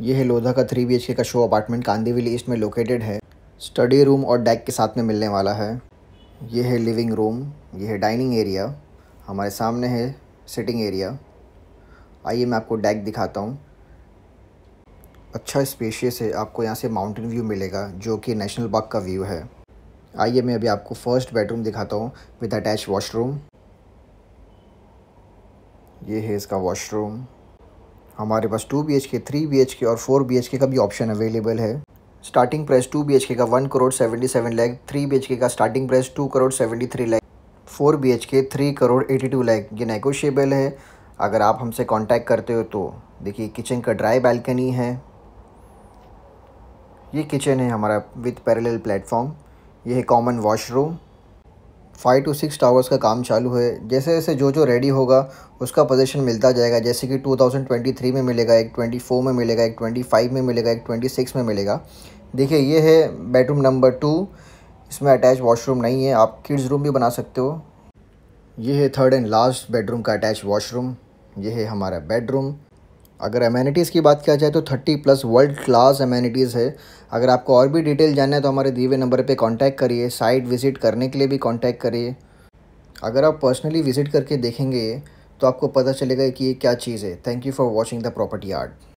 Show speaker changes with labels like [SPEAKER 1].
[SPEAKER 1] यह है लोधा का थ्री बी का शो अपार्टमेंट कांदीविल ईस्ट में लोकेटेड है स्टडी रूम और डेक के साथ में मिलने वाला है यह है लिविंग रूम यह है डाइनिंग एरिया हमारे सामने है सिटिंग एरिया आइए मैं आपको डेक दिखाता हूँ अच्छा स्पेशियस है आपको यहाँ से माउंटेन व्यू मिलेगा जो कि नेशनल पार्क का व्यू है आइए मैं अभी आपको फर्स्ट बेडरूम दिखाता हूँ विद अटैच वॉशरूम ये है इसका वॉशरूम हमारे पास two B H K three B H K और फोर बी एच के का भी ऑप्शन अवेलेबल है starting price two B H K का one crore seventy seven lakh three B H K का starting price two crore seventy three lakh four B H K three crore eighty two lakh ये negotiable है अगर आप हमसे कॉन्टैक्ट करते हो तो देखिए किचन का ड्राई बैल्कनी है ये किचन है हमारा विथ पैरेलल प्लेटफॉर्म ये है common washroom five two six towers का काम चालू है जैसे जैसे जो जो रेडी होगा उसका पोजीशन मिलता जाएगा जैसे कि 2023 में मिलेगा एक 24 में मिलेगा एक 25 में मिलेगा एक 26 में मिलेगा देखिए ये है बेडरूम नंबर टू इसमें अटैच वॉशरूम नहीं है आप किड्स रूम भी बना सकते हो ये है थर्ड एंड लास्ट बेडरूम का अटैच वॉशरूम ये है हमारा बेडरूम अगर अमेनिटीज़ की बात किया जाए तो thirty plus world class amenities है अगर आपको और भी डिटेल जानना है तो हमारे दिए हुए नंबर पर कॉन्टैक्ट करिए साइट विज़िट करने के लिए भी कॉन्टैक्ट करिए अगर आप पर्सनली विज़िट करके देखेंगे तो आपको पता चलेगा कि ये क्या चीज़ है thank you for watching the property art